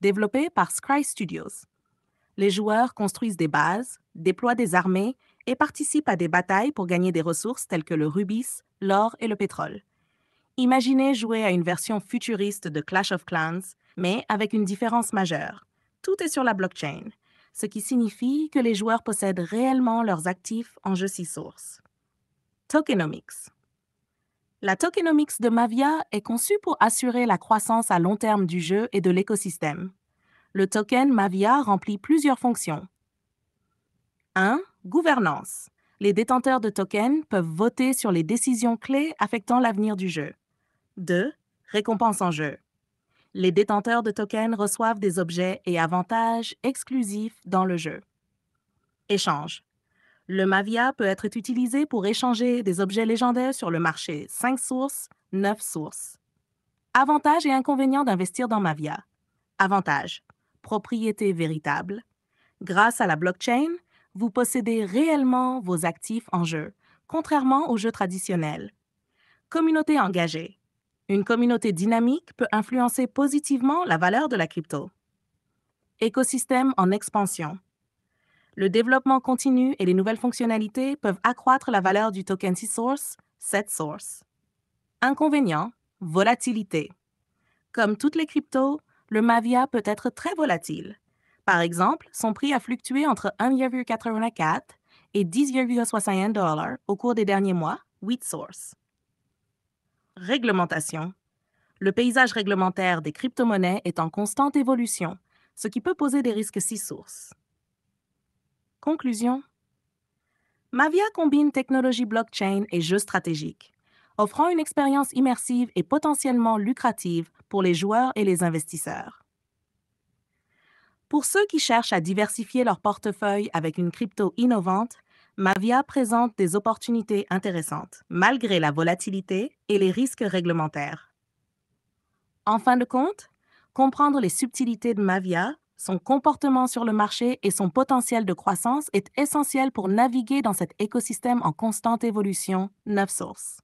développé par Scry Studios. Les joueurs construisent des bases, déploient des armées et participent à des batailles pour gagner des ressources telles que le rubis, l'or et le pétrole. Imaginez jouer à une version futuriste de Clash of Clans, mais avec une différence majeure. Tout est sur la blockchain, ce qui signifie que les joueurs possèdent réellement leurs actifs en jeu six sources. Tokenomics. La tokenomics de Mavia est conçue pour assurer la croissance à long terme du jeu et de l'écosystème. Le token Mavia remplit plusieurs fonctions. 1. Gouvernance. Les détenteurs de tokens peuvent voter sur les décisions clés affectant l'avenir du jeu. 2. Récompense en jeu. Les détenteurs de tokens reçoivent des objets et avantages exclusifs dans le jeu. Échange. Le Mavia peut être utilisé pour échanger des objets légendaires sur le marché 5 sources, 9 sources. Avantages et inconvénients d'investir dans Mavia. Avantages. Propriété véritable. Grâce à la blockchain, vous possédez réellement vos actifs en jeu, contrairement aux jeux traditionnels. Communauté engagée. Une communauté dynamique peut influencer positivement la valeur de la crypto. Écosystème en expansion. Le développement continu et les nouvelles fonctionnalités peuvent accroître la valeur du token C-Source, 7 source. Inconvénient, volatilité. Comme toutes les cryptos, le Mavia peut être très volatile. Par exemple, son prix a fluctué entre 1,84 et 10,61 au cours des derniers mois, 8 source. Réglementation. Le paysage réglementaire des crypto-monnaies est en constante évolution, ce qui peut poser des risques C sources. Conclusion. Mavia combine technologie blockchain et jeux stratégiques, offrant une expérience immersive et potentiellement lucrative pour les joueurs et les investisseurs. Pour ceux qui cherchent à diversifier leur portefeuille avec une crypto innovante, Mavia présente des opportunités intéressantes, malgré la volatilité et les risques réglementaires. En fin de compte, comprendre les subtilités de Mavia son comportement sur le marché et son potentiel de croissance est essentiel pour naviguer dans cet écosystème en constante évolution, 9 sources.